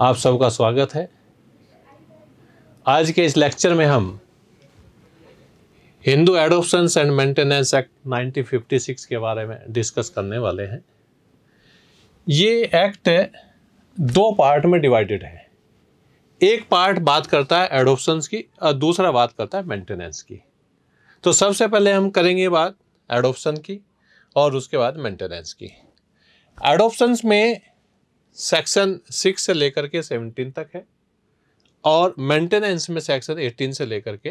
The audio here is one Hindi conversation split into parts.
आप सबका स्वागत है आज के इस लेक्चर में हम Hindu adoptions and maintenance act 1956 के बारे में डिस्कस करने वाले हैं ये एक्ट दो पार्ट में डिवाइडेड है एक पार्ट बात करता है एडोप्शंस की और दूसरा बात करता है मेंटेनेंस की तो सबसे पहले हम करेंगे बात एडोप्शन की और उसके बाद मेंटेनेंस की एडोप्शंस में सेक्शन सिक्स से लेकर के सेवनटीन तक है और मेंटेनेंस में सेक्शन एटीन से लेकर के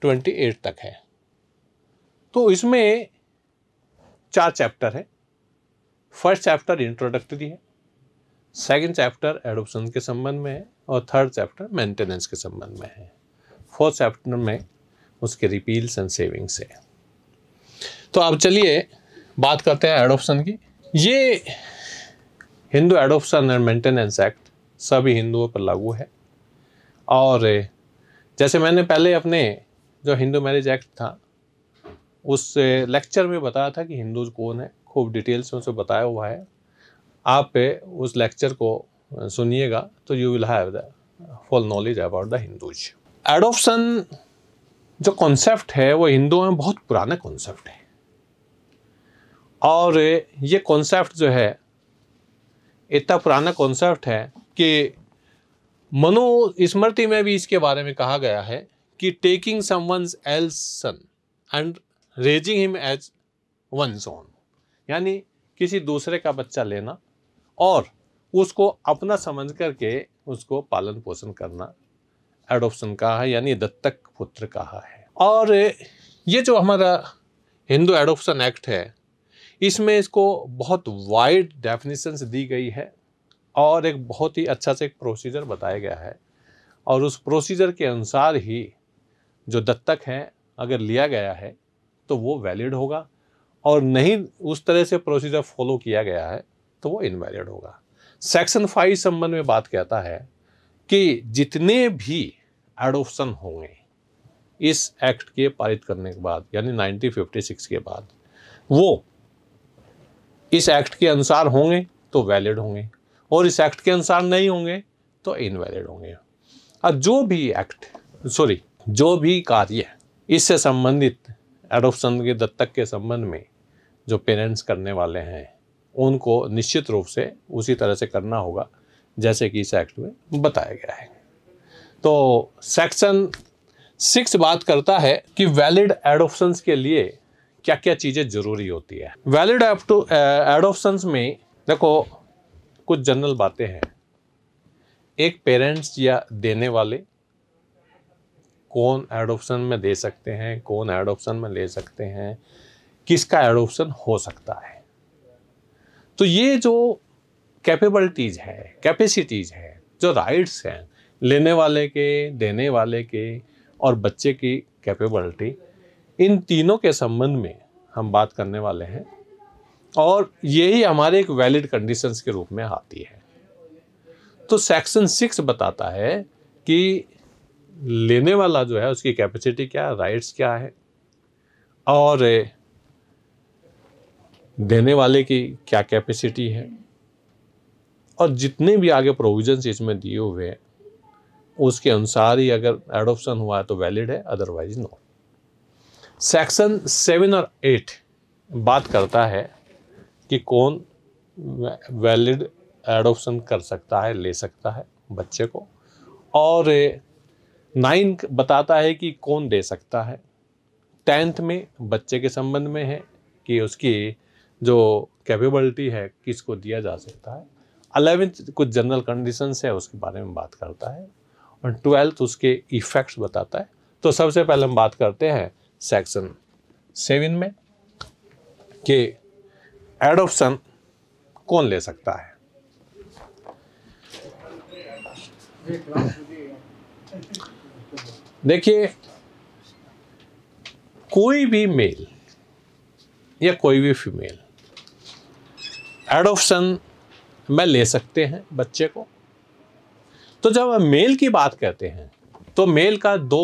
ट्वेंटी एट तक है तो इसमें चार चैप्टर है फर्स्ट चैप्टर इंट्रोडक्टरी है सेकंड चैप्टर एडोप्शन के संबंध में है और थर्ड चैप्टर मेंटेनेंस के संबंध में है फोर्थ चैप्टर में उसके रिपील्स एंड सेविंग्स है तो अब चलिए बात करते हैं एडोप्शन की ये Hindu adoption and maintenance act सभी हिंदुओं पर लागू है और जैसे मैंने पहले अपने जो हिंदू मैरिज एक्ट था उस लेक्चर में बताया था कि हिंदू कौन है खूब डिटेल्स में उसे बताया हुआ है आप उस लेक्चर को सुनिएगा तो you will have the full knowledge about the Hindus adoption जो कॉन्सेप्ट है वो हिंदुओं में बहुत पुराना कॉन्सेप्ट है और ये कॉन्सेप्ट जो है इतना पुराना कॉन्सेप्ट है कि मनुस्मृति में भी इसके बारे में कहा गया है कि taking someone else son and raising him as one son यानी किसी दूसरे का बच्चा लेना और उसको अपना समझ करके उसको पालन पोषण करना एडोप्शन कहा है यानी दत्तक पुत्र कहा है और ये जो हमारा हिंदू एडोप्शन एक्ट है इसमें इसको बहुत वाइड डेफिनेशंस दी गई है और एक बहुत ही अच्छा से एक प्रोसीजर बताया गया है और उस प्रोसीजर के अनुसार ही जो दत्तक है अगर लिया गया है तो वो वैलिड होगा और नहीं उस तरह से प्रोसीजर फॉलो किया गया है तो वो इनवैलिड होगा सेक्शन फाइव संबंध में बात कहता है कि जितने भी एडोप्शन होंगे इस एक्ट के पारित करने के बाद यानी 1956 के बाद वो इस एक्ट के अनुसार होंगे तो वैलिड होंगे और इस एक्ट के अनुसार नहीं होंगे तो इनवैलिड होंगे और जो भी एक्ट सॉरी जो भी कार्य इससे संबंधित एडोपन के दत्तक के संबंध में जो पेरेंट्स करने वाले हैं उनको निश्चित रूप से उसी तरह से करना होगा जैसे कि इस एक्ट में बताया गया है तो सेक्शन सिक्स बात करता है कि वैलिड एडोप्शंस के लिए क्या क्या चीज़ें ज़रूरी होती है वैलिड एडोपन में देखो कुछ जनरल बातें हैं एक पेरेंट्स या देने वाले कौन एडोप्शन में दे सकते हैं कौन एडोप्शन में ले सकते हैं किसका एडोप्शन हो सकता है तो ये जो कैपेबलिटीज़ है कैपेसिटीज़ है जो राइट्स हैं लेने वाले के देने वाले के और बच्चे की कैपेबलिटी इन तीनों के संबंध में हम बात करने वाले हैं और यही हमारे एक वैलिड कंडीशंस के रूप में आती है तो सेक्शन सिक्स बताता है कि लेने वाला जो है उसकी कैपेसिटी क्या राइट्स क्या है और देने वाले की क्या कैपेसिटी है और जितने भी आगे प्रोविजंस इसमें दिए हुए हैं उसके अनुसार ही अगर एडोप्शन हुआ है तो वैलिड है अदरवाइज नॉट सेक्शन सेवन और एट बात करता है कि कौन वैलिड एडोप्शन कर सकता है ले सकता है बच्चे को और नाइन बताता है कि कौन दे सकता है टेंथ में बच्चे के संबंध में है कि उसकी जो कैपेबिलिटी है किसको दिया जा सकता है अलेवेंथ कुछ जनरल कंडीशंस है उसके बारे में बात करता है और ट्वेल्थ उसके इफ़ेक्ट्स बताता है तो सबसे पहले हम बात करते हैं सेक्शन सेवन में कि एडोप्शन कौन ले सकता है देखिए कोई भी मेल या कोई भी फीमेल एडोप्शन में ले सकते हैं बच्चे को तो जब हम मेल की बात करते हैं तो मेल का दो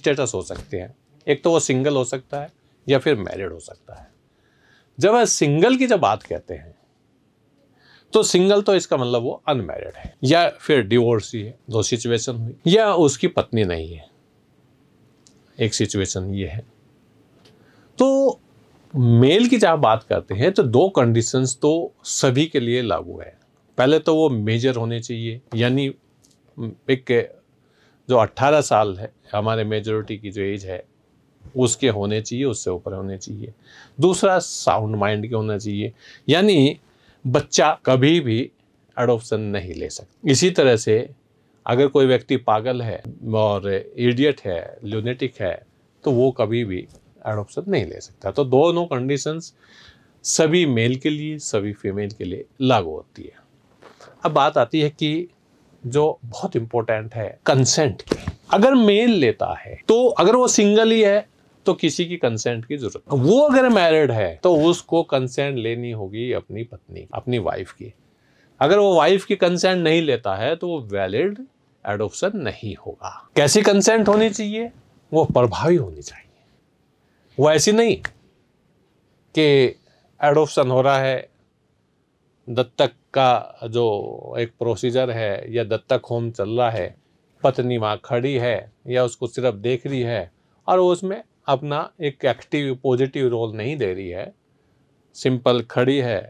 स्टेटस हो सकते हैं एक तो वो सिंगल हो सकता है या फिर मैरिड हो सकता है जब हम सिंगल की जब बात कहते हैं तो सिंगल तो इसका मतलब वो अनमैरिड है या फिर डिवोर्स ही है दो सिचुएशन हुई या उसकी पत्नी नहीं है एक सिचुएशन ये है तो मेल की जहाँ बात करते हैं तो दो कंडीशंस तो सभी के लिए लागू है पहले तो वो मेजर होने चाहिए यानी एक जो 18 साल है हमारे मेजोरिटी की जो एज है उसके होने चाहिए उससे ऊपर होने चाहिए दूसरा साउंड माइंड के होना चाहिए यानी बच्चा कभी भी अडोप्शन नहीं ले सकता इसी तरह से अगर कोई व्यक्ति पागल है और इडियट है ल्यूनेटिक है तो वो कभी भी अडोप्शन नहीं ले सकता तो दोनों कंडीशंस सभी मेल के लिए सभी फीमेल के लिए लागू होती है अब बात आती है कि जो बहुत इंपॉर्टेंट है कंसेंट की अगर मेल लेता है तो अगर वो सिंगल ही है तो किसी की कंसेंट की जरूरत वो अगर मैरिड है तो उसको कंसेंट लेनी होगी अपनी पत्नी अपनी वाइफ की अगर वो वाइफ की कंसेंट नहीं लेता है तो वो वैलिड एडोप्शन नहीं होगा कैसी कंसेंट होनी चाहिए वो प्रभावी होनी चाहिए वो ऐसी नहीं कि एडोप्शन हो रहा है दत्तक का जो एक प्रोसीजर है या दत्तक होम चल रहा है पत्नी माँ खड़ी है या उसको सिर्फ देख रही है और उसमें अपना एक एक्टिव पॉजिटिव रोल नहीं दे रही है सिंपल खड़ी है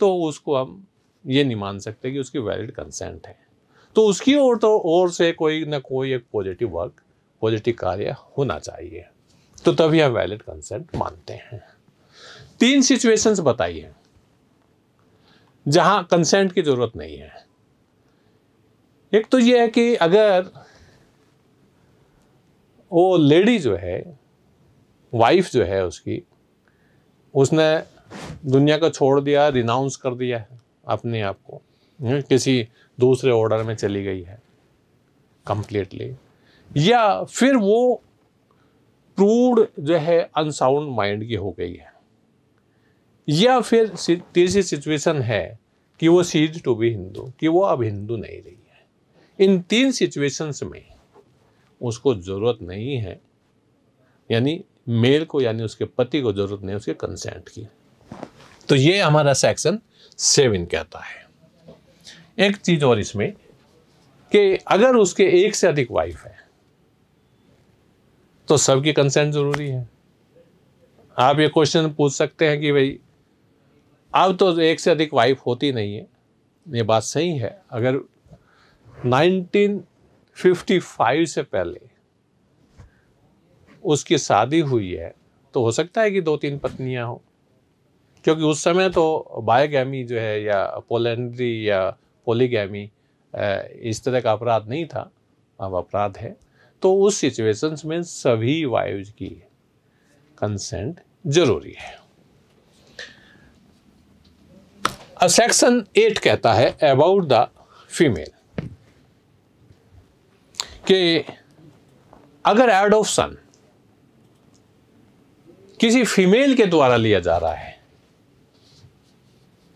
तो उसको हम ये नहीं मान सकते कि उसकी वैलिड कंसेंट है तो उसकी ओर तो ओर से कोई ना कोई एक पॉजिटिव वर्क पॉजिटिव कार्य होना चाहिए तो तभी हम वैलिड कंसेंट मानते हैं तीन सिचुएशंस बताइए जहां कंसेंट की जरूरत नहीं है एक तो यह है कि अगर वो लेडी जो है वाइफ जो है उसकी उसने दुनिया को छोड़ दिया रिनाउंस कर दिया है अपने आप को हम्म, किसी दूसरे ऑर्डर में चली गई है कंप्लीटली या फिर वो प्रूड जो है अनसाउंड माइंड की हो गई है या फिर तीसरी सिचुएशन है कि वो सीज टू बी हिंदू कि वो अब हिंदू नहीं रही है इन तीन सिचुएशंस में उसको ज़रूरत नहीं है यानी मेल को यानी उसके पति को जरूरत नहीं उसके कंसेंट की तो ये हमारा सेक्शन सेवन कहता है एक चीज और इसमें कि अगर उसके एक से अधिक वाइफ है तो सबकी कंसेंट जरूरी है आप ये क्वेश्चन पूछ सकते हैं कि भाई अब तो एक से अधिक वाइफ होती नहीं है ये बात सही है अगर 1955 से पहले उसकी शादी हुई है तो हो सकता है कि दो तीन पत्नियां हो क्योंकि उस समय तो बायोगैमी जो है या पोलेंड्री या पोलीगैमी इस तरह का अपराध नहीं था अब अपराध है तो उस सिचुएशंस में सभी वाइव्स की कंसेंट जरूरी है सेक्शन एट कहता है अबाउट द फीमेल कि अगर एडोप्शन किसी फीमेल के द्वारा लिया जा रहा है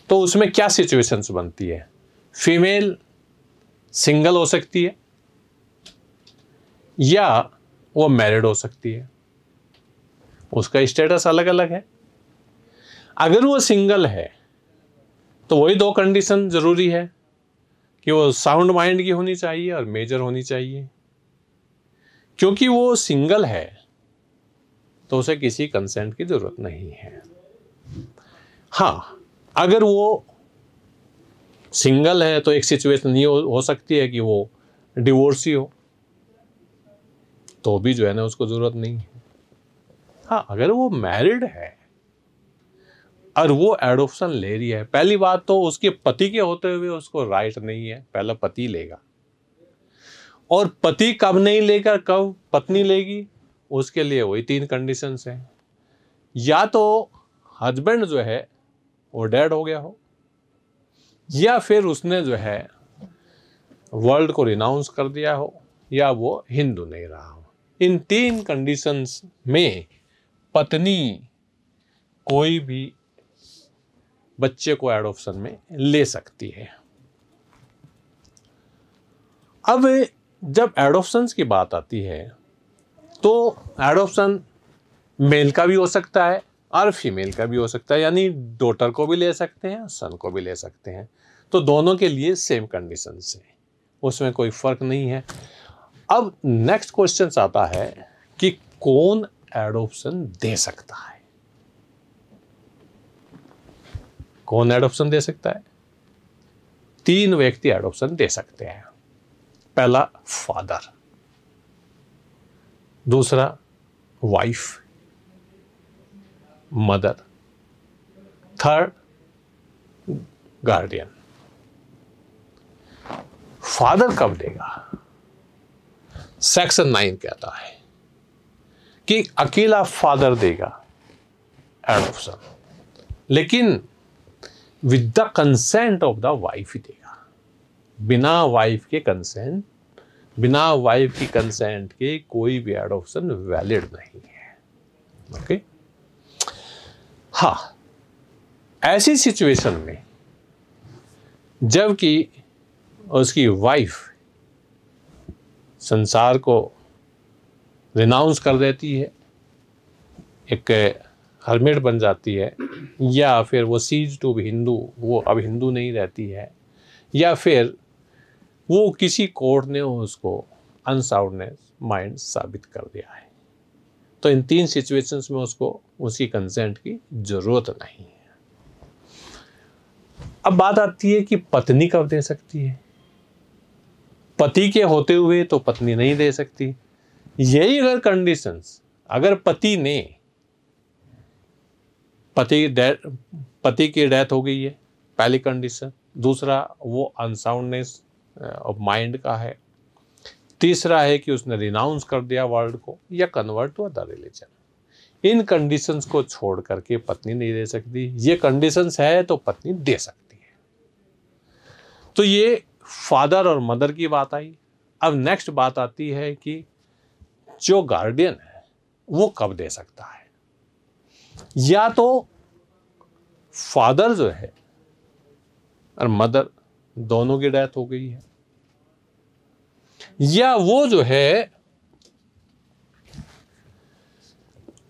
तो उसमें क्या सिचुएशंस बनती है फीमेल सिंगल हो सकती है या वो मैरिड हो सकती है उसका स्टेटस अलग अलग है अगर वो सिंगल है तो वही दो कंडीशन ज़रूरी है कि वो साउंड माइंड की होनी चाहिए और मेजर होनी चाहिए क्योंकि वो सिंगल है तो उसे किसी कंसेंट की ज़रूरत नहीं है हाँ अगर वो सिंगल है तो एक सिचुएशन ये हो, हो सकती है कि वो डिवोर्सी हो तो भी जो है ना उसको ज़रूरत नहीं है हाँ अगर वो मैरिड है और वो एडोप्शन ले रही है पहली बात तो उसके पति के होते हुए उसको राइट नहीं है पहला पति लेगा और पति कब नहीं लेगा कब पत्नी लेगी उसके लिए वही तीन कंडीशंस हैं या तो हस्बैंड जो है वो डेड हो गया हो या फिर उसने जो है वर्ल्ड को रिनाउंस कर दिया हो या वो हिंदू नहीं रहा हो इन तीन कंडीशंस में पत्नी कोई भी बच्चे को एडोप्शन में ले सकती है अब जब एडोप्शंस की बात आती है तो एडोप्शन मेल का भी हो सकता है और फीमेल का भी हो सकता है यानी डॉटर को भी ले सकते हैं सन को भी ले सकते हैं तो दोनों के लिए सेम कंडीशन से उसमें कोई फर्क नहीं है अब नेक्स्ट क्वेश्चन आता है कि कौन एडोप्शन दे सकता है कौन एडोप्शन दे सकता है तीन व्यक्ति एडोप्शन दे सकते हैं पहला फादर दूसरा wife mother third guardian father कब देगा सेक्शन नाइन कहता है कि अकेला फादर देगा एडोप्शन लेकिन with the consent of the wife ही देगा बिना वाइफ के कंसेंट बिना वाइफ की कंसेंट के कोई भी एडोप्शन वैलिड नहीं है ओके हा हाँ ऐसी सिचुएशन में जबकि उसकी वाइफ संसार को रिनाउंस कर देती है एक हर्मेट बन जाती है या फिर वो सीज टू हिंदू वो अब हिंदू नहीं रहती है या फिर वो किसी कोर्ट ने उसको अनसाउंडनेस माइंड साबित कर दिया है तो इन तीन सिचुएशंस में उसको उसी कंसेंट की जरूरत नहीं है अब बात आती है कि पत्नी कब दे सकती है पति के होते हुए तो पत्नी नहीं दे सकती यही अगर कंडीशंस अगर पति ने पति डेथ पति की डेथ हो गई है पहली कंडीशन दूसरा वो अनसाउंडनेस ऑफ माइंड का है तीसरा है कि उसने रिनाउंस कर दिया वर्ल्ड को या कन्वर्ट टू अदर रिलीजन इन कंडीशंस को छोड़ करके पत्नी नहीं दे सकती ये कंडीशंस है तो पत्नी दे सकती है तो ये फादर और मदर की बात आई अब नेक्स्ट बात आती है कि जो गार्डियन है वो कब दे सकता है या तो फादर जो है और मदर दोनों की डेथ हो गई है या वो जो है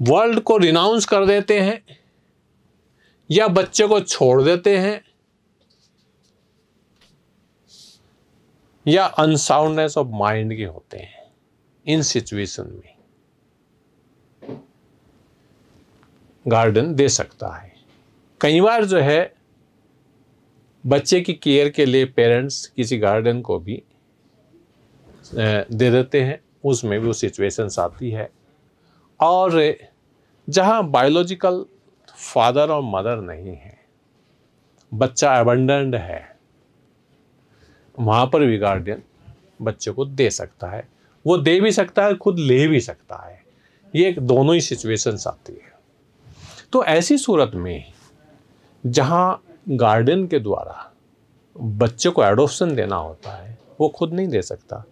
वर्ल्ड को रिनाउंस कर देते हैं या बच्चे को छोड़ देते हैं या अनसाउंडनेस ऑफ माइंड के होते हैं इन सिचुएशन में गार्डन दे सकता है कई बार जो है बच्चे की केयर के लिए पेरेंट्स किसी गार्डन को भी दे देते हैं उसमें भी वो सिचुएशंस आती है और जहाँ बायोलॉजिकल फादर और मदर नहीं है बच्चा एबंडेंड है वहाँ पर भी गार्डियन बच्चे को दे सकता है वो दे भी सकता है खुद ले भी सकता है ये एक दोनों ही सिचुएशंस आती है तो ऐसी सूरत में जहाँ गार्डियन के द्वारा बच्चे को एडोप्शन देना होता है वो खुद नहीं दे सकता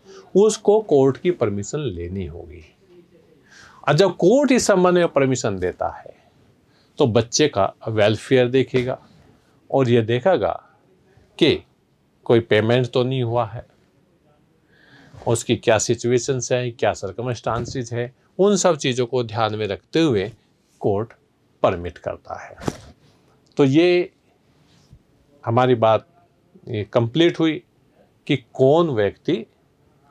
उसको कोर्ट की परमिशन लेनी होगी और जब कोर्ट इस संबंध में परमिशन देता है तो बच्चे का वेलफेयर देखेगा और ये देखेगा कि कोई पेमेंट तो नहीं हुआ है उसकी क्या सिचुएशंस है क्या सरकमस्टांसिस है उन सब चीज़ों को ध्यान में रखते हुए कोर्ट परमिट करता है तो ये हमारी बात ये कंप्लीट हुई कि कौन व्यक्ति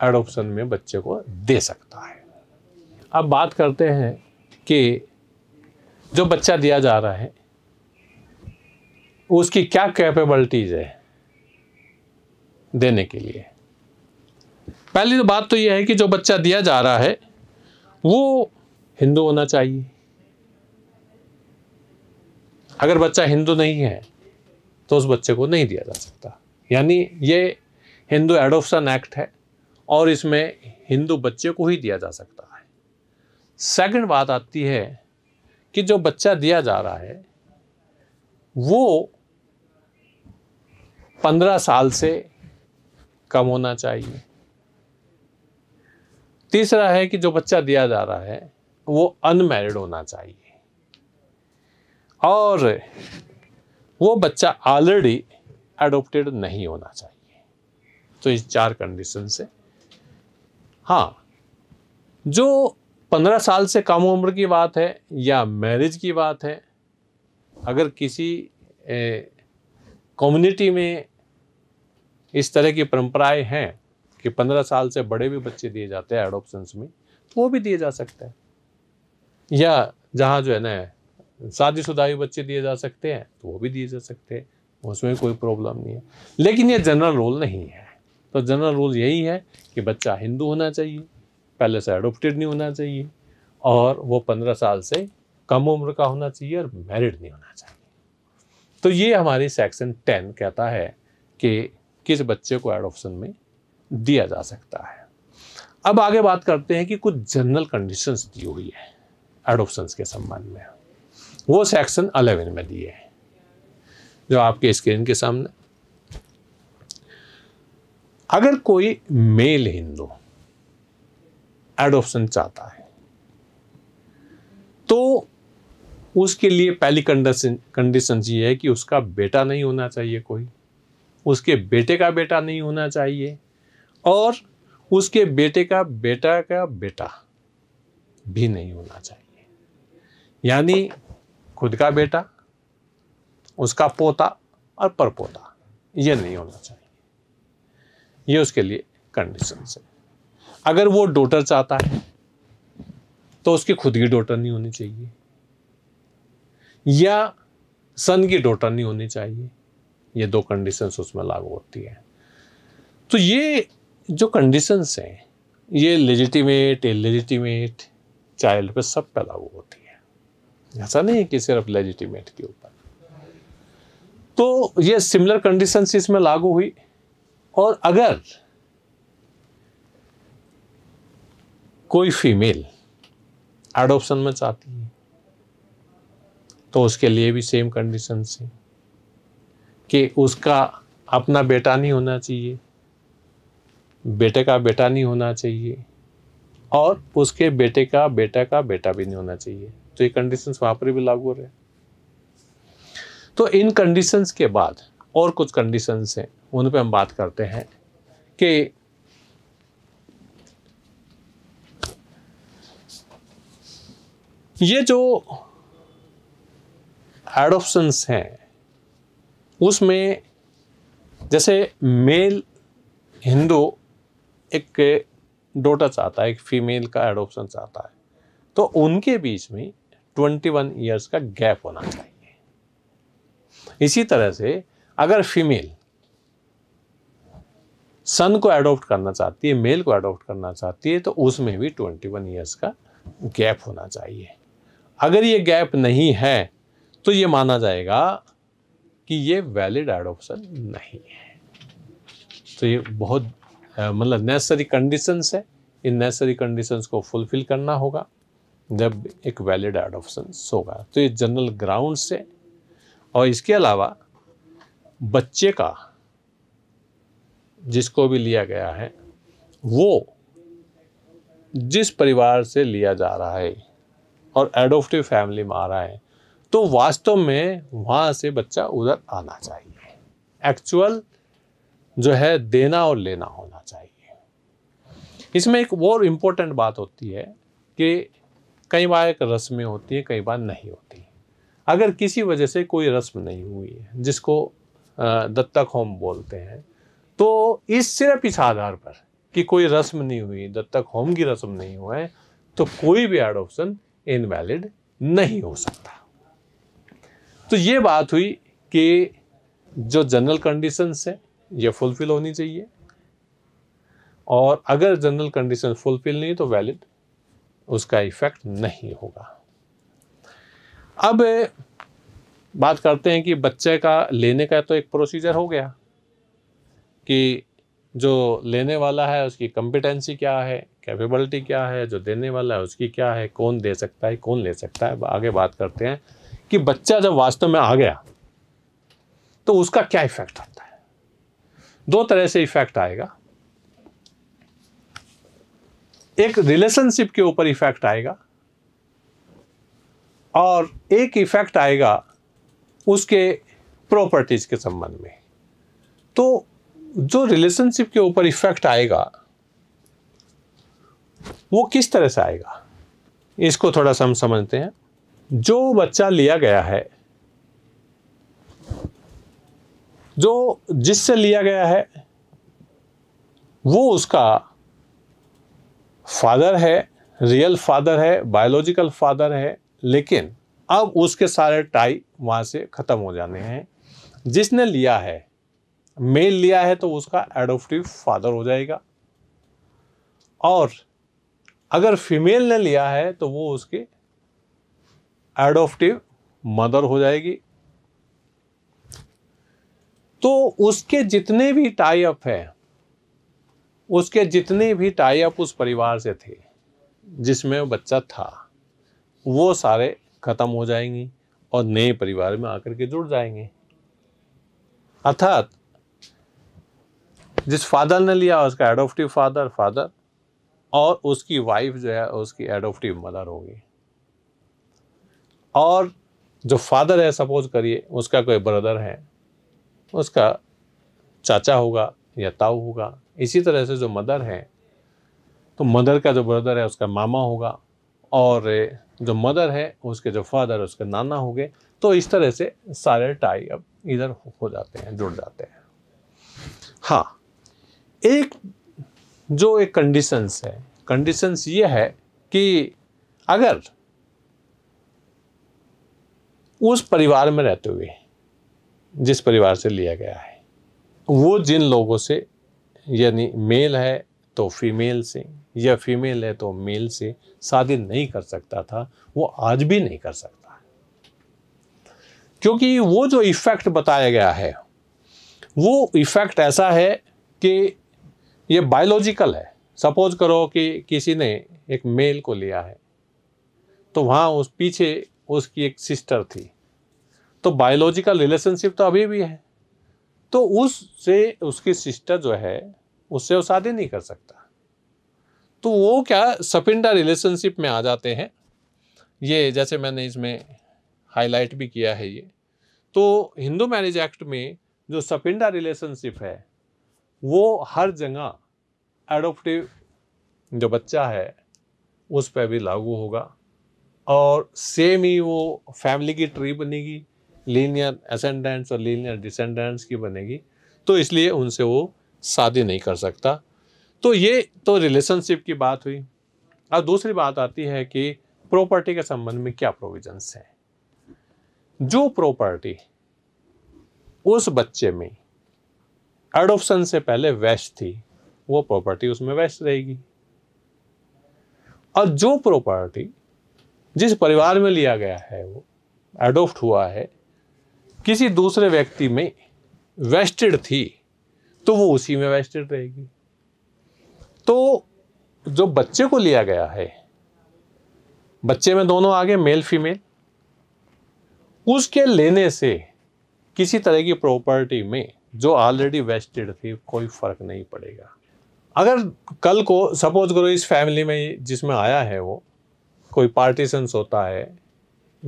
एडोप्शन में बच्चे को दे सकता है अब बात करते हैं कि जो बच्चा दिया जा रहा है उसकी क्या कैपेबिलिटीज़ है देने के लिए पहली तो बात तो यह है कि जो बच्चा दिया जा रहा है वो हिंदू होना चाहिए अगर बच्चा हिंदू नहीं है तो उस बच्चे को नहीं दिया जा सकता यानी ये हिंदू एडोप्शन एक्ट है और इसमें हिंदू बच्चे को ही दिया जा सकता है सेकंड बात आती है कि जो बच्चा दिया जा रहा है वो पंद्रह साल से कम होना चाहिए तीसरा है कि जो बच्चा दिया जा रहा है वो अनमेरिड होना चाहिए और वो बच्चा ऑलरेडी एडोप्टेड नहीं होना चाहिए तो इस चार कंडीशन से हाँ जो पंद्रह साल से कम उम्र की बात है या मैरिज की बात है अगर किसी कम्युनिटी में इस तरह की परंपराएं हैं कि पंद्रह साल से बड़े भी बच्चे दिए जाते हैं एडोप्शंस में तो वो भी दिए जा सकते हैं या जहाँ जो है ना शादीशुदा भी बच्चे दिए जा सकते हैं तो वो भी दिए जा सकते हैं उसमें कोई प्रॉब्लम नहीं है लेकिन ये जनरल रूल नहीं है तो जनरल रूल यही है कि बच्चा हिंदू होना चाहिए पहले से एडोप्टेड नहीं होना चाहिए और वो पंद्रह साल से कम उम्र का होना चाहिए और मैरिड नहीं होना चाहिए तो ये हमारी सेक्शन टेन कहता है कि किस बच्चे को एडोप्शन में दिया जा सकता है अब आगे बात करते हैं कि कुछ जनरल कंडीशंस दी हुई है एडोप्शन के संबंध में वो सेक्शन अलेवन में दिए हैं जो आपके स्क्रीन के सामने अगर कोई मेल हिंदू एडोप्शन चाहता है तो उसके लिए पहली कंडीशन ये है कि उसका बेटा नहीं होना चाहिए कोई उसके बेटे का बेटा नहीं होना चाहिए और उसके बेटे का बेटा का बेटा भी नहीं होना चाहिए यानी खुद का बेटा उसका पोता और परपोता ये नहीं होना चाहिए ये उसके लिए कंडीशन है अगर वो डोटर चाहता है तो उसकी खुद की डोटर नहीं होनी चाहिए या सन की डोटर नहीं होनी चाहिए ये दो कंडीशंस उसमें लागू होती है तो ये जो कंडीशंस हैं ये लेजिटिमेट इलेजिटिमेट चाइल्ड पे सब पे लागू होती है ऐसा नहीं है कि सिर्फ लेजिटिमेट के ऊपर तो ये सिमिलर कंडीशन इसमें लागू हुई और अगर कोई फीमेल एडोप्शन में चाहती है तो उसके लिए भी सेम कंडीशन है कि उसका अपना बेटा नहीं होना चाहिए बेटे का बेटा नहीं होना चाहिए और उसके बेटे का बेटा का बेटा भी नहीं होना चाहिए तो ये कंडीशंस वहां पर भी लागू हो रहे तो इन कंडीशंस के बाद और कुछ कंडीशंस हैं उन पे हम बात करते हैं कि ये जो एडोप्शंस हैं उसमें जैसे मेल हिंदू एक डोटा चाहता है एक फीमेल का एडोप्शन चाहता है तो उनके बीच में ट्वेंटी वन ईयर्स का गैप होना चाहिए इसी तरह से अगर फीमेल सन को एडोप्ट करना चाहती है मेल को एडोप्ट करना चाहती है तो उसमें भी ट्वेंटी वन ईयर्स का गैप होना चाहिए अगर ये गैप नहीं है तो ये माना जाएगा कि ये वैलिड एडोप्शन नहीं है तो ये बहुत मतलब नेसेसरी कंडीशंस है इन नेसेसरी कंडीशंस को फुलफिल करना होगा जब एक वैलिड एडोप्शन होगा तो ये जनरल ग्राउंड से और इसके अलावा बच्चे का जिसको भी लिया गया है वो जिस परिवार से लिया जा रहा है और एडोप्टिव फैमिली में आ रहा है तो वास्तव में वहाँ से बच्चा उधर आना चाहिए एक्चुअल जो है देना और लेना होना चाहिए इसमें एक और इम्पोर्टेंट बात होती है कि कई बार एक रस्में होती हैं कई बार नहीं होती अगर किसी वजह से कोई रस्म नहीं हुई है जिसको दत्तक होम बोलते हैं तो इस सिर्फ इस आधार पर कि कोई रस्म नहीं हुई दत्तक होम की रस्म नहीं हुआ है तो कोई भी एडोप्शन इनवैलिड नहीं हो सकता तो ये बात हुई कि जो जनरल कंडीशंस है ये फुलफिल होनी चाहिए और अगर जनरल कंडीशन फुलफिल नहीं तो वैलिड उसका इफ़ेक्ट नहीं होगा अब बात करते हैं कि बच्चे का लेने का तो एक प्रोसीजर हो गया कि जो लेने वाला है उसकी कंपिटेंसी क्या है कैपेबिलिटी क्या है जो देने वाला है उसकी क्या है कौन दे सकता है कौन ले सकता है आगे बात करते हैं कि बच्चा जब वास्तव में आ गया तो उसका क्या इफेक्ट होता है दो तरह से इफेक्ट आएगा एक रिलेशनशिप के ऊपर इफेक्ट आएगा और एक इफेक्ट आएगा उसके प्रॉपर्टीज़ के संबंध में तो जो रिलेशनशिप के ऊपर इफेक्ट आएगा वो किस तरह से आएगा इसको थोड़ा सा हम समझते हैं जो बच्चा लिया गया है जो जिससे लिया गया है वो उसका फादर है रियल फादर है बायोलॉजिकल फादर है लेकिन अब उसके सारे टाई वहाँ से ख़त्म हो जाने हैं जिसने लिया है मेल लिया है तो उसका एडोप्टिव फादर हो जाएगा और अगर फीमेल ने लिया है तो वो उसके एडोप्टिव मदर हो जाएगी तो उसके जितने भी टाई अप हैं उसके जितने भी टाई अप उस परिवार से थे जिसमें बच्चा था वो सारे खत्म हो जाएंगे और नए परिवार में आकर के जुड़ जाएंगे अर्थात जिस फादर ने लिया उसका एडोप्टिव फादर फादर और उसकी वाइफ जो है उसकी एडोप्टिव मदर होगी और जो फादर है सपोज करिए उसका कोई ब्रदर है उसका चाचा होगा या ताऊ होगा इसी तरह से जो मदर है तो मदर का जो ब्रदर है उसका मामा होगा और जो मदर है उसके जो फादर उसके नाना हो गए तो इस तरह से सारे टाई अब इधर हो जाते हैं जुड़ जाते हैं हाँ एक जो एक कंडीशंस है कंडीशंस ये है कि अगर उस परिवार में रहते हुए जिस परिवार से लिया गया है वो जिन लोगों से यानी मेल है तो फीमेल से या फीमेल है तो मेल से शादी नहीं कर सकता था वो आज भी नहीं कर सकता है क्योंकि वो जो इफ़ेक्ट बताया गया है वो इफ़ेक्ट ऐसा है कि ये बायोलॉजिकल है सपोज करो कि किसी ने एक मेल को लिया है तो वहाँ उस पीछे उसकी एक सिस्टर थी तो बायोलॉजिकल रिलेशनशिप तो अभी भी है तो उससे उसकी सिस्टर जो है उससे वो शादी नहीं कर सकता तो वो क्या सपिंडा रिलेशनशिप में आ जाते हैं ये जैसे मैंने इसमें हाईलाइट भी किया है ये तो हिंदू मैरिज एक्ट में जो सपिंडा रिलेशनशिप है वो हर जगह एडोप्टिव जो बच्चा है उस पर भी लागू होगा और सेम ही वो फैमिली की ट्री बनेगी लीनियर असेंडेंट्स और लीनियर डिसेंडेंट्स की बनेगी तो इसलिए उनसे वो शादी नहीं कर सकता तो ये तो रिलेशनशिप की बात हुई अब दूसरी बात आती है कि प्रॉपर्टी के संबंध में क्या प्रोविजंस हैं जो प्रॉपर्टी उस बच्चे में एडोप्शन से पहले वैश थी वो प्रॉपर्टी उसमें वैश रहेगी और जो प्रॉपर्टी जिस परिवार में लिया गया है वो एडोप्ट हुआ है किसी दूसरे व्यक्ति में वेस्टेड थी तो वो उसी में वेस्टेड रहेगी तो जो बच्चे को लिया गया है बच्चे में दोनों आ गए मेल फीमेल उसके लेने से किसी तरह की प्रॉपर्टी में जो ऑलरेडी वेस्टेड थी कोई फर्क नहीं पड़ेगा अगर कल को सपोज करो इस फैमिली में जिसमें आया है वो कोई पार्टीशंस होता है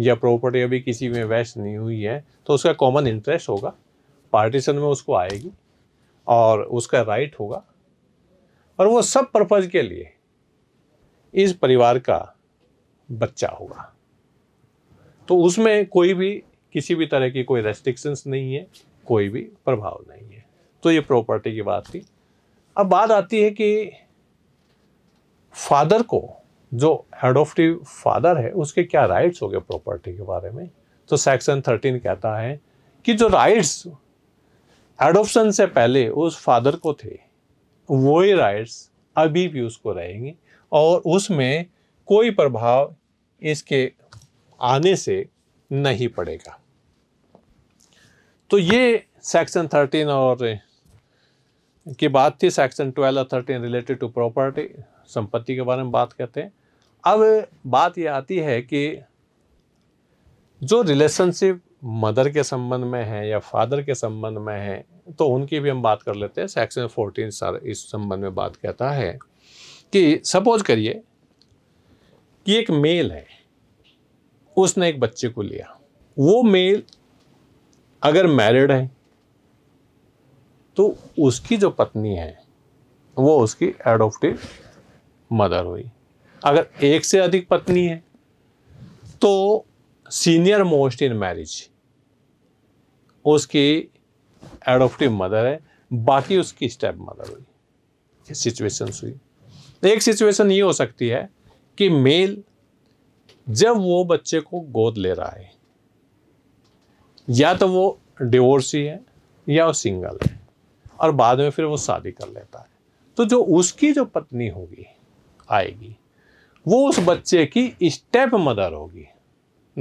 या प्रॉपर्टी अभी किसी में वेस्ट नहीं हुई है तो उसका कॉमन इंटरेस्ट होगा पार्टीशन में उसको आएगी और उसका राइट होगा और वो सब पर्पज़ के लिए इस परिवार का बच्चा होगा तो उसमें कोई भी किसी भी तरह की कोई रेस्ट्रिक्शंस नहीं है कोई भी प्रभाव नहीं है तो ये प्रॉपर्टी की बात थी अब बात आती है कि फादर को जो हेड हेडोफ्टिव फादर है उसके क्या राइट्स हो गए प्रॉपर्टी के बारे में तो सेक्शन थर्टीन कहता है कि जो राइट्स एडोप्शन से पहले उस फादर को थे वही राइट्स अभी भी उसको रहेंगे और उसमें कोई प्रभाव इसके आने से नहीं पड़ेगा तो ये सेक्शन थर्टीन और की बात थी सेक्शन ट्वेल्व और थर्टीन रिलेटेड टू प्रॉपर्टी संपत्ति के बारे में बात करते हैं अब बात यह आती है कि जो रिलेशनशिप मदर के संबंध में है या फादर के संबंध में है तो उनकी भी हम बात कर लेते हैं सेक्शन फोर्टीन सर इस संबंध में बात कहता है कि सपोज करिए कि एक मेल है उसने एक बच्चे को लिया वो मेल अगर मैरिड है तो उसकी जो पत्नी है वो उसकी एडोप्टिव मदर हुई अगर एक से अधिक पत्नी है तो सीनियर मोस्ट इन मैरिज उसकी एडोप्टिव मदर है बाकी उसकी स्टेप मदर हुई सिचुएशन हुई एक सिचुएशन ये हो सकती है कि मेल जब वो बच्चे को गोद ले रहा है या तो वो डिवोर्सी है या वो सिंगल है और बाद में फिर वो शादी कर लेता है तो जो उसकी जो पत्नी होगी आएगी वो उस बच्चे की स्टेप मदर होगी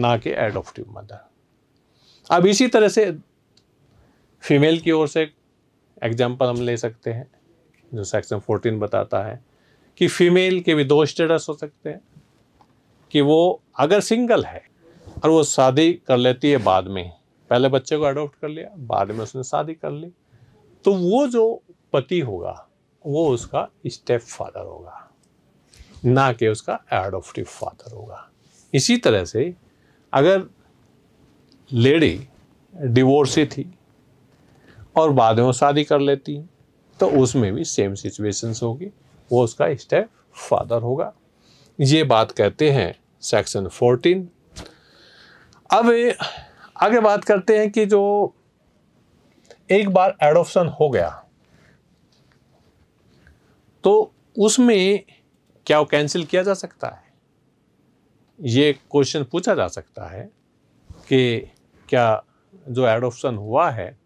ना कि एडोप्टिव मदर अब इसी तरह से फीमेल की ओर से एग्जाम्पल हम ले सकते हैं जो सेक्शन फोर्टीन बताता है कि फीमेल के भी दो स्टेटस हो सकते हैं कि वो अगर सिंगल है और वो शादी कर लेती है बाद में पहले बच्चे को अडोप्ट कर लिया बाद में उसने शादी कर ली तो वो जो पति होगा वो उसका स्टेप फादर होगा ना कि उसका एडोप्टिव फादर होगा इसी तरह से अगर लेडी डिवोर्सी थी और बाद में शादी कर लेती तो उसमें भी सेम सिचुएशंस होगी वो उसका स्टेप फादर होगा ये बात कहते हैं सेक्शन 14 अब आगे बात करते हैं कि जो एक बार एडोप्शन हो गया तो उसमें क्या वो कैंसिल किया जा सकता है ये क्वेश्चन पूछा जा सकता है कि क्या जो एडोप्शन हुआ है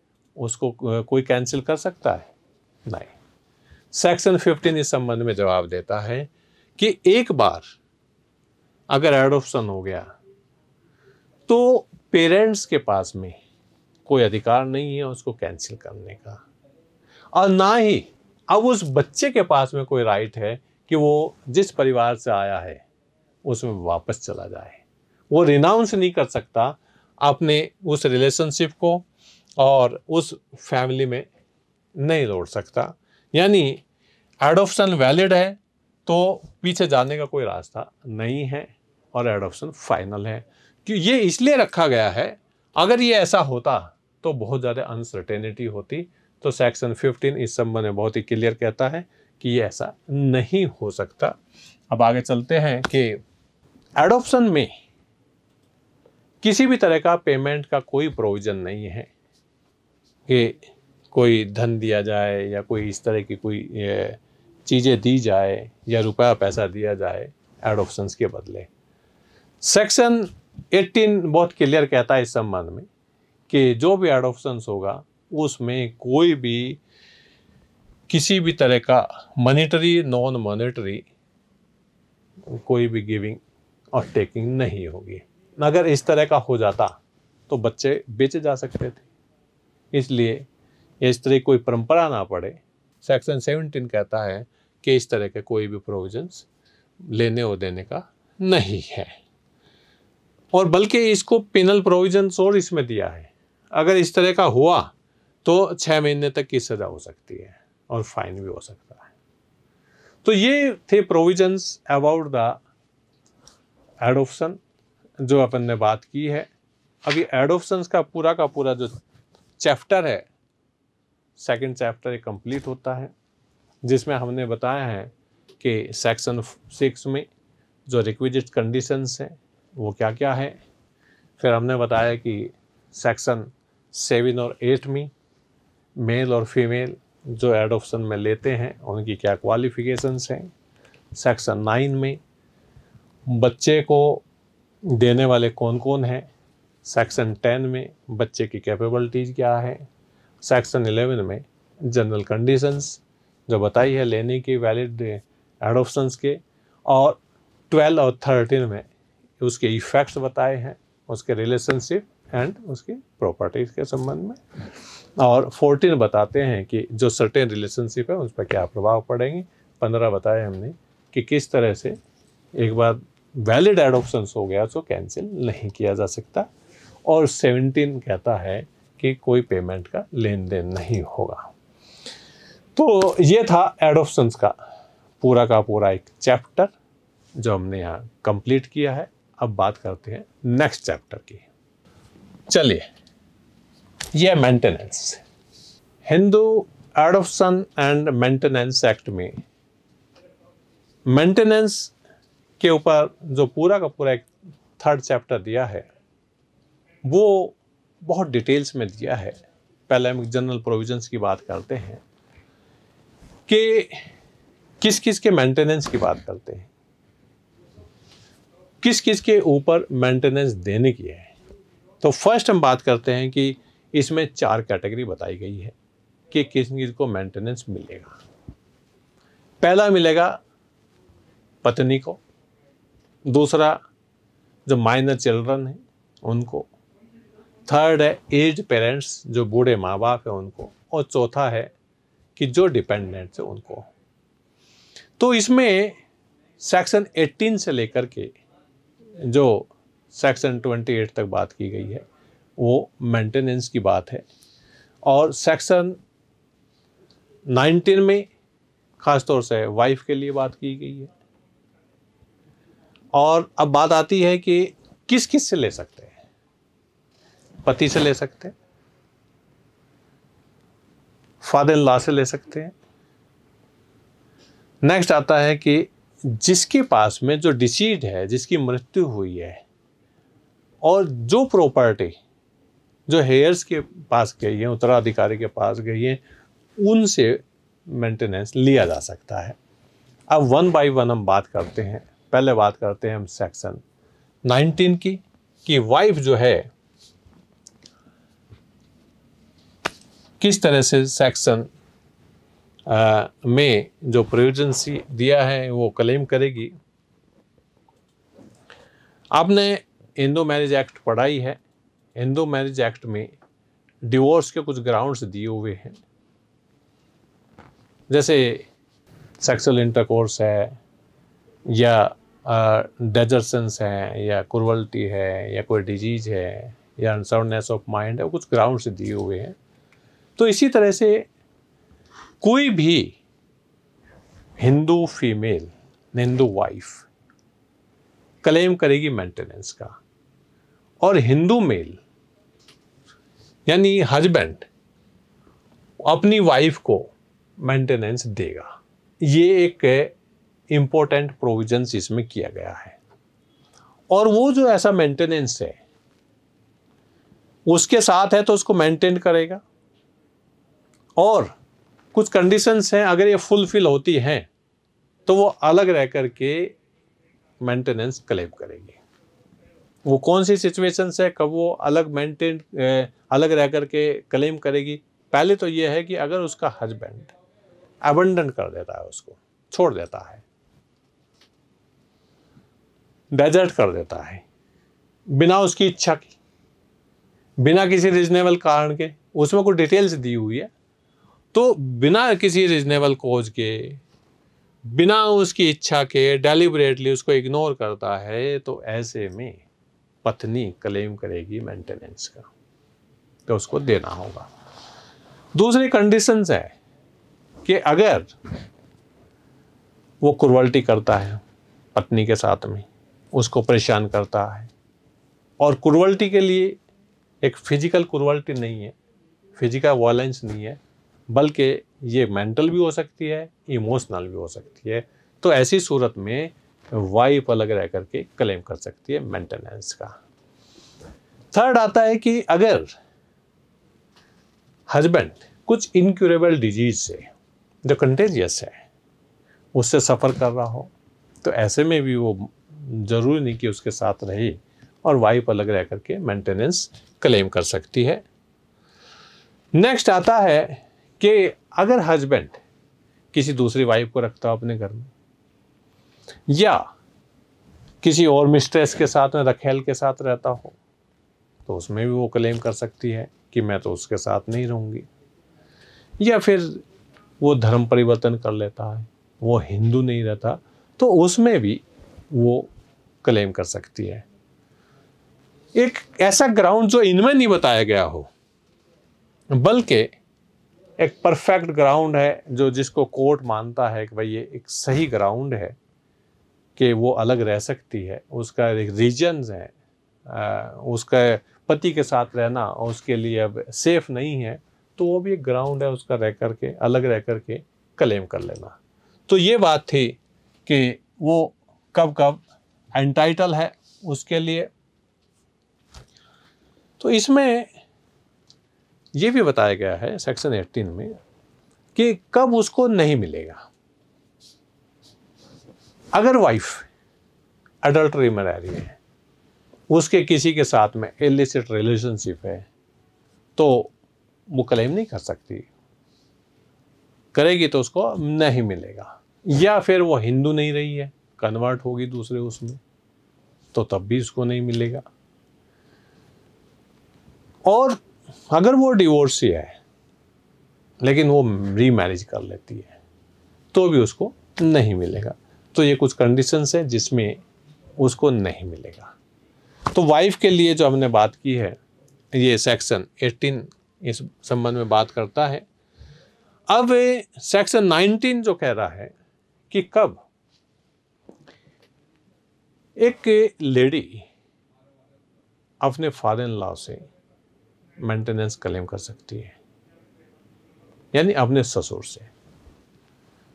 उसको कोई कैंसिल कर सकता है नहीं सेक्शन 15 इस संबंध में जवाब देता है कि एक बार अगर एडोप्शन हो गया तो पेरेंट्स के पास में कोई अधिकार नहीं है उसको कैंसिल करने का और ना ही अब उस बच्चे के पास में कोई राइट है कि वो जिस परिवार से आया है उसमें वापस चला जाए वो रिनाउंस नहीं कर सकता अपने उस रिलेशनशिप को और उस फैमिली में नहीं लौट सकता यानी एडोप्शन वैलिड है तो पीछे जाने का कोई रास्ता नहीं है और एडोप्शन फाइनल है कि ये इसलिए रखा गया है अगर ये ऐसा होता तो बहुत ज़्यादा अनसर्टेनिटी होती तो सेक्शन 15 इस संबंध में बहुत ही क्लियर कहता है कि ऐसा नहीं हो सकता अब आगे चलते हैं कि एडोप्शन में किसी भी तरह का पेमेंट का कोई प्रोविज़न नहीं है कि कोई धन दिया जाए या कोई इस तरह की कोई चीज़ें दी जाए या रुपया पैसा दिया जाए एडोप्शंस के बदले सेक्शन 18 बहुत क्लियर कहता है इस संबंध में कि जो भी एडोप्शंस होगा उसमें कोई भी किसी भी तरह का मॉनिटरी नॉन मॉनेटरी कोई भी गिविंग और टेकिंग नहीं होगी अगर इस तरह का हो जाता तो बच्चे बेचे जा सकते थे इसलिए इस तरह कोई परंपरा ना पड़े सेक्शन सेवनटीन कहता है कि इस तरह के कोई भी प्रोविजंस लेने और देने का नहीं है और बल्कि इसको पिनल प्रोविजंस और इसमें दिया है अगर इस तरह का हुआ तो छः महीने तक की सज़ा हो सकती है और फाइन भी हो सकता है तो ये थे प्रोविजंस अबाउट द एडोप्शन जो अपन ने बात की है अभी एडोप्शन का पूरा का पूरा जो चैप्टर है सेकंड चैप्टर ये कंप्लीट होता है जिसमें हमने बताया है कि सेक्शन सिक्स में जो रिक्विजिट कंडीशंस हैं वो क्या क्या है फिर हमने बताया कि सेक्शन सेवन और एट में मेल और फीमेल जो एड ऑप्शन में लेते हैं उनकी क्या क्वालिफिकेशंस हैं सेक्शन नाइन में बच्चे को देने वाले कौन कौन हैं सेक्शन टेन में बच्चे की कैपेबिलिटीज क्या है सेक्शन एलेवन में जनरल कंडीशंस जो बताई है लेने की वैलिड एड के और ट्वेल्व और थर्टीन में उसके इफ़ेक्ट्स बताए हैं उसके रिलेशनशिप एंड उसकी प्रॉपर्टीज़ के संबंध में और फोर्टीन बताते हैं कि जो सर्टेन रिलेशनशिप है उस पर क्या प्रभाव पड़ेंगे पंद्रह बताए हमने कि किस तरह से एक बार वैलिड एडोपन हो गया तो कैंसिल नहीं किया जा सकता और सेवनटीन कहता है कि कोई पेमेंट का लेन देन नहीं होगा तो ये था एडोपन्स का पूरा का पूरा एक चैप्टर जो हमने यहाँ कंप्लीट किया है अब बात करते हैं नेक्स्ट चैप्टर की चलिए यह maintenance Hindu adoption and maintenance act में मेंटेनेंस के ऊपर जो पूरा का पूरा एक थर्ड चैप्टर दिया है वो बहुत डिटेल्स में दिया है पहले हम जनरल प्रोविजंस की बात करते हैं कि किस किस के मेंटेनेंस की बात करते हैं किस किस के ऊपर मेंटेनेंस देने की है तो फर्स्ट हम बात करते हैं कि इसमें चार कैटेगरी बताई गई है कि किस चीज़ को मेंटेनेंस मिलेगा पहला मिलेगा पत्नी को दूसरा जो माइनर चिल्ड्रन है उनको थर्ड है एज पेरेंट्स जो बूढ़े माँ बाप हैं उनको और चौथा है कि जो डिपेंडेंट है उनको तो इसमें सेक्शन 18 से लेकर के जो सेक्शन 28 तक बात की गई है वो मेंटेनेंस की बात है और सेक्शन 19 में ख़ास तौर से वाइफ के लिए बात की गई है और अब बात आती है कि किस किस से ले सकते हैं पति से ले सकते हैं फादर इन लॉ से ले सकते हैं नेक्स्ट आता है कि जिसके पास में जो डिसीड है जिसकी मृत्यु हुई है और जो प्रॉपर्टी जो हेयर्स के पास गई हैं उत्तराधिकारी के पास गई हैं उनसे मेंटेनेंस लिया जा सकता है अब वन बाय वन हम बात करते हैं पहले बात करते हैं हम सेक्शन 19 की कि वाइफ जो है किस तरह से सेक्शन में जो प्रोविजन दिया है वो क्लेम करेगी आपने इंडो मैरिज एक्ट पढ़ाई है हिंदू मैरिज एक्ट में डिवोर्स के कुछ ग्राउंड्स दिए हुए हैं जैसे सेक्सुअल इंटरकोर्स है या डेजर्सन्स हैं या कुरवल्टी है या कोई डिजीज है या अनसर्वनेस ऑफ माइंड है कुछ ग्राउंड्स दिए हुए हैं तो इसी तरह से कोई भी Hindu female Hindu wife claim करेगी मेंटेनेंस का और हिंदू मेल यानी हजबेंड अपनी वाइफ को मेंटेनेंस देगा ये एक इम्पोर्टेंट प्रोविजन्स इसमें किया गया है और वो जो ऐसा मेंटेनेंस है उसके साथ है तो उसको मेंटेन करेगा और कुछ कंडीशंस हैं अगर ये फुलफिल होती हैं तो वो अलग रह करके मेंटेनेंस क्लेम करेगी वो कौन सी सिचुएशन है कब वो अलग मेंटेन अलग रह कर के क्लेम करेगी पहले तो ये है कि अगर उसका हस्बैंड अबंडन कर देता है उसको छोड़ देता है डेजर्ट कर देता है बिना उसकी इच्छा की बिना किसी रिजनेबल कारण के उसमें कुछ डिटेल्स दी हुई है तो बिना किसी रिजनेबल कोज के बिना उसकी इच्छा के डेलिबरेटली उसको इग्नोर करता है तो ऐसे में पत्नी क्लेम करेगी मेंटेनेंस का तो उसको देना होगा दूसरी कंडीशन है कि अगर वो कुरवल्टी करता है पत्नी के साथ में उसको परेशान करता है और कुरवल्टी के लिए एक फिजिकल कुरवल्टी नहीं है फिजिकल वायलेंस नहीं है बल्कि ये मेंटल भी हो सकती है इमोशनल भी हो सकती है तो ऐसी सूरत में वाइफ अलग रह करके क्लेम कर सकती है मेंटेनेंस का थर्ड आता है कि अगर हस्बैंड कुछ इनक्यूरेबल डिजीज से जो कंटेजियस है उससे सफ़र कर रहा हो तो ऐसे में भी वो ज़रूरी नहीं कि उसके साथ रहे और वाइफ अलग रह करके मेंटेनेंस क्लेम कर सकती है नेक्स्ट आता है कि अगर हस्बैंड किसी दूसरी वाइफ को रखता हो अपने घर में या किसी और मिस्ट्रेस के साथ में रखेल के साथ रहता हो तो उसमें भी वो क्लेम कर सकती है कि मैं तो उसके साथ नहीं रहूंगी या फिर वो धर्म परिवर्तन कर लेता है वो हिंदू नहीं रहता तो उसमें भी वो क्लेम कर सकती है एक ऐसा ग्राउंड जो इनमें नहीं बताया गया हो बल्कि एक परफेक्ट ग्राउंड है जो जिसको कोर्ट मानता है कि भाई ये एक सही ग्राउंड है कि वो अलग रह सकती है उसका रीजन्स हैं उसका पति के साथ रहना और उसके लिए अब सेफ नहीं है तो वो भी एक ग्राउंड है उसका रह कर के अलग रह कर के क्लेम कर लेना तो ये बात थी कि वो कब कब एंटाइटल है उसके लिए तो इसमें ये भी बताया गया है सेक्शन 18 में कि कब उसको नहीं मिलेगा अगर वाइफ अडल्ट्री में रह रही है उसके किसी के साथ में एलिसिट रिलेशनशिप है तो वो क्लेम नहीं कर सकती करेगी तो उसको नहीं मिलेगा या फिर वो हिंदू नहीं रही है कन्वर्ट होगी दूसरे उसमें तो तब भी उसको नहीं मिलेगा और अगर वो डिवोर्स ही है लेकिन वो रीमैरिज कर लेती है तो भी उसको नहीं मिलेगा तो ये कुछ कंडीशंस हैं जिसमें उसको नहीं मिलेगा तो वाइफ के लिए जो हमने बात की है ये सेक्शन 18 इस संबंध में बात करता है अब सेक्शन 19 जो कह रहा है कि कब एक लेडी अपने फादर इन लॉ से मेंटेनेंस क्लेम कर सकती है यानी अपने ससुर से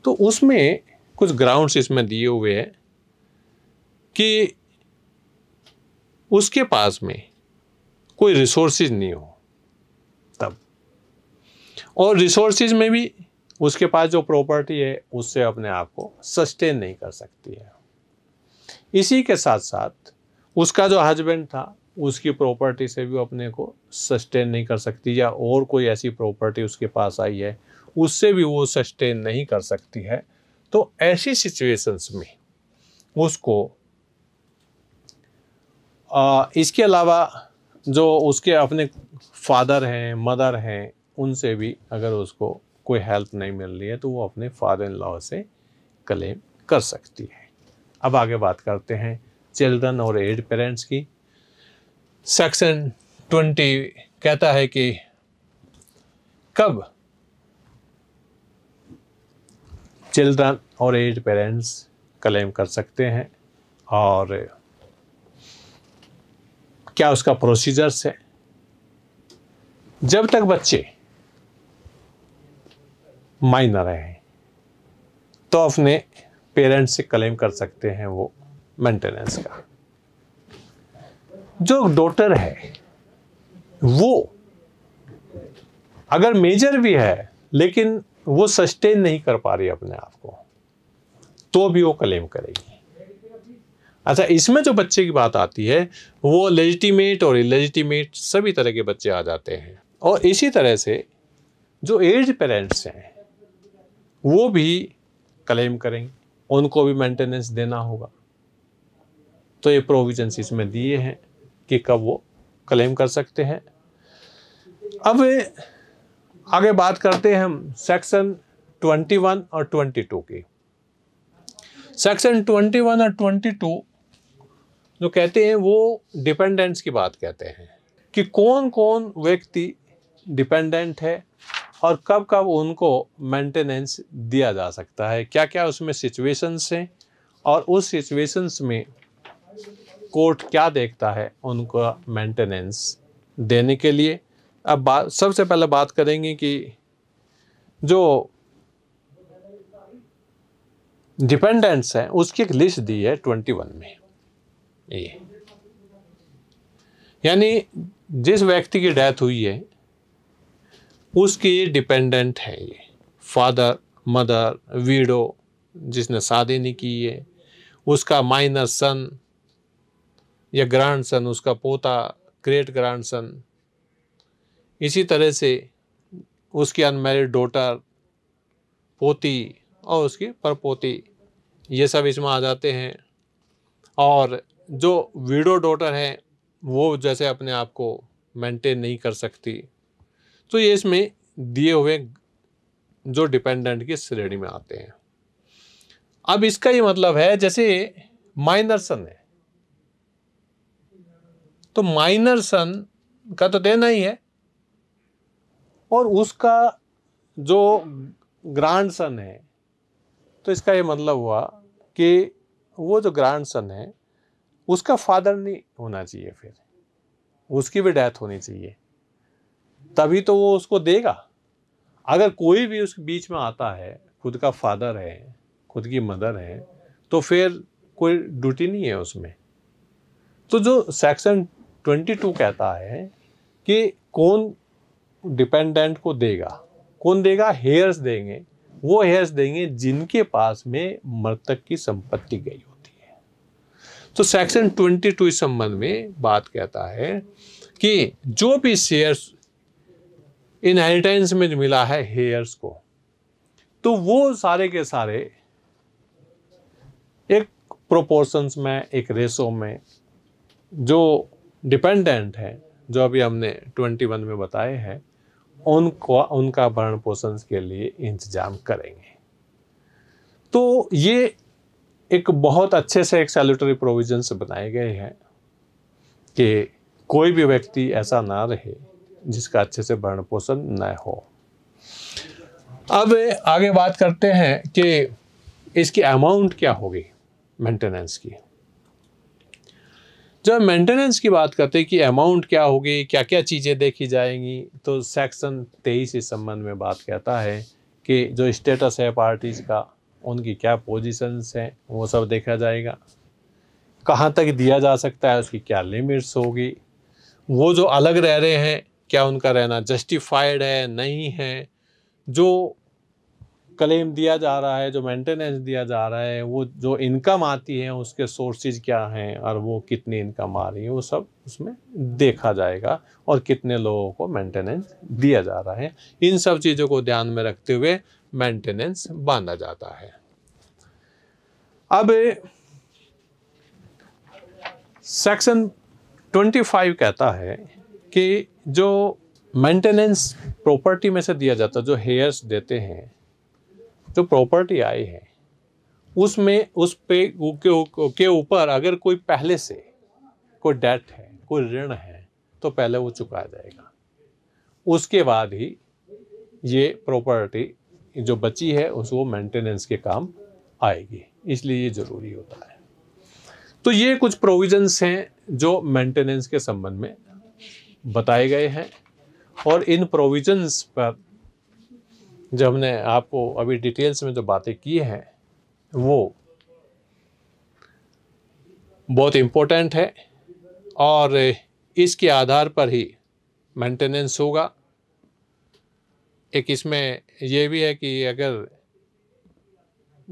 तो उसमें कुछ ग्राउंड्स इसमें दिए हुए हैं कि उसके पास में कोई रिसोर्सेज नहीं हो तब और रिसोर्सेज में भी उसके पास जो प्रॉपर्टी है उससे अपने आप को सस्टेन नहीं कर सकती है इसी के साथ साथ उसका जो हस्बैंड था उसकी प्रॉपर्टी से भी अपने को सस्टेन नहीं कर सकती या और कोई ऐसी प्रॉपर्टी उसके पास आई है उससे भी वो सस्टेन नहीं कर सकती है तो ऐसी सिचुएशंस में उसको आ, इसके अलावा जो उसके अपने फादर हैं मदर हैं उनसे भी अगर उसको कोई हेल्प नहीं मिल रही है तो वो अपने फादर इन लॉ से क्लेम कर सकती है अब आगे बात करते हैं चिल्ड्रन और एड पेरेंट्स की सेक्शन ट्वेंटी कहता है कि कब चिल्ड्रन और एज पेरेंट्स क्लेम कर सकते हैं और क्या उसका प्रोसीजर्स है जब तक बच्चे माइनर हैं तो अपने पेरेंट्स से क्लेम कर सकते हैं वो मेंटेनेंस का जो डॉटर है वो अगर मेजर भी है लेकिन वो सस्टेन नहीं कर पा रही अपने आप को तो भी वो क्लेम करेगी अच्छा इसमें जो बच्चे की बात आती है वो लेजिटिमेट और इलेजिटिमेट सभी तरह के बच्चे आ जाते हैं और इसी तरह से जो एज पेरेंट्स हैं वो भी क्लेम करेंगे उनको भी मेंटेनेंस देना होगा तो ये प्रोविजन इसमें दिए हैं कि कब वो क्लेम कर सकते हैं अब आगे बात करते हैं हम सेक्शन 21 और 22 की सेक्शन 21 और 22 जो कहते हैं वो डिपेंडेंस की बात कहते हैं कि कौन कौन व्यक्ति डिपेंडेंट है और कब कब उनको मेंटेनेंस दिया जा सकता है क्या क्या उसमें सिचुएशंस हैं और उस सिचुएशंस में कोर्ट क्या देखता है उनका मेंटेनेंस देने के लिए अब बात सबसे पहले बात करेंगे कि जो डिपेंडेंट्स हैं उसकी एक लिस्ट दी है ट्वेंटी वन में ये यानी जिस व्यक्ति की डेथ हुई है उसकी डिपेंडेंट है ये फादर मदर वीडो जिसने शादी नहीं की है उसका माइनर सन या ग्रांड सन उसका पोता ग्रेट ग्रांड सन इसी तरह से उसकी अनमेरिड डोटर पोती और उसकी परपोती ये सब इसमें आ जाते हैं और जो वीडो डोटर है वो जैसे अपने आप को मेंटेन नहीं कर सकती तो ये इसमें दिए हुए जो डिपेंडेंट की श्रेणी में आते हैं अब इसका ये मतलब है जैसे माइनर सन है तो माइनर सन का तो देना ही है और उसका जो ग्रांड सन है तो इसका ये मतलब हुआ कि वो जो ग्रांड सन है उसका फादर नहीं होना चाहिए फिर उसकी भी डेथ होनी चाहिए तभी तो वो उसको देगा अगर कोई भी उसके बीच में आता है खुद का फादर है खुद की मदर है तो फिर कोई ड्यूटी नहीं है उसमें तो जो सेक्शन 22 कहता है कि कौन डिपेंडेंट को देगा कौन देगा हेयर्स देंगे वो हेयर्स देंगे जिनके पास में मृतक की संपत्ति गई होती है तो सेक्शन 22 इस संबंध में बात कहता है कि जो भी शेयर्स इनहेरिटेंस में मिला है हेयर्स को तो वो सारे के सारे एक प्रोपोर्शंस में एक रेशो में जो डिपेंडेंट है जो अभी हमने 21 में बताए हैं उनको उनका भरण पोषण के लिए इंतजाम करेंगे तो ये एक बहुत अच्छे से एक सैल्यूटरी से बनाए गए हैं कि कोई भी व्यक्ति ऐसा ना रहे जिसका अच्छे से भरण पोषण न हो अब आगे बात करते हैं कि इसकी अमाउंट क्या होगी मेंटेनेंस की जब मेंटेनेंस की बात करते हैं कि अमाउंट क्या होगी क्या क्या चीज़ें देखी जाएंगी तो सेक्शन तेईस इस संबंध में बात कहता है कि जो स्टेटस है पार्टीज़ का उनकी क्या पोजीशंस हैं वो सब देखा जाएगा कहाँ तक दिया जा सकता है उसकी क्या लिमिट्स होगी वो जो अलग रह रहे हैं क्या उनका रहना जस्टिफाइड है नहीं है जो क्लेम दिया जा रहा है जो मेंटेनेंस दिया जा रहा है वो जो इनकम आती है उसके सोर्सेज क्या हैं और वो कितनी इनकम आ रही है वो सब उसमें देखा जाएगा और कितने लोगों को मेंटेनेंस दिया जा रहा है इन सब चीज़ों को ध्यान में रखते हुए मेंटेनेंस बांधा जाता है अब सेक्शन 25 कहता है कि जो मेंटेनेंस प्रॉपर्टी में से दिया जाता है जो हेयर्स देते हैं जो तो प्रॉपर्टी आई है उसमें उस पे के ऊपर अगर कोई पहले से कोई डेट है कोई ऋण है तो पहले वो चुकाया जाएगा उसके बाद ही ये प्रॉपर्टी जो बची है उसको मेंटेनेंस के काम आएगी इसलिए ये ज़रूरी होता है तो ये कुछ प्रोविजंस हैं जो मेंटेनेंस के संबंध में बताए गए हैं और इन प्रोविजंस पर जो हमने आपको अभी डिटेल्स में जो बातें की हैं वो बहुत इम्पोर्टेंट है और इसके आधार पर ही मेंटेनेंस होगा एक इसमें यह भी है कि अगर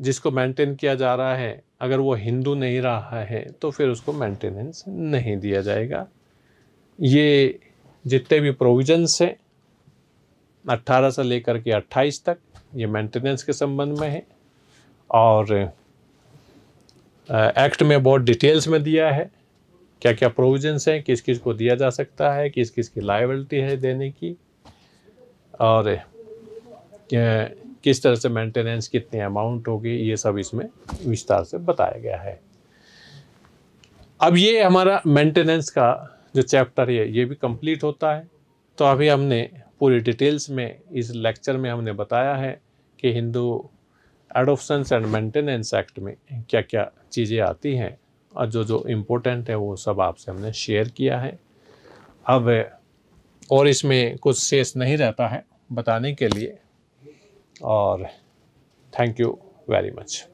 जिसको मेंटेन किया जा रहा है अगर वो हिंदू नहीं रहा है तो फिर उसको मेंटेनेंस नहीं दिया जाएगा ये जितने भी प्रोविजंस हैं 18 से लेकर के 28 तक ये मेंटेनेंस के संबंध में है और एक्ट में बहुत डिटेल्स में दिया है क्या क्या प्रोविजंस हैं किस किस को दिया जा सकता है किस किस की लाइबिलिटी है देने की और किस तरह से मेंटेनेंस कितने अमाउंट होगी ये सब इसमें विस्तार से बताया गया है अब ये हमारा मेंटेनेंस का जो चैप्टर है ये भी कंप्लीट होता है तो अभी हमने पूरी डिटेल्स में इस लेक्चर में हमने बताया है कि Hindu adoptions and maintenance act में क्या क्या चीज़ें आती हैं और जो जो इम्पोर्टेंट है वो सब आपसे हमने शेयर किया है अब और इसमें कुछ शेष नहीं रहता है बताने के लिए और थैंक यू वेरी मच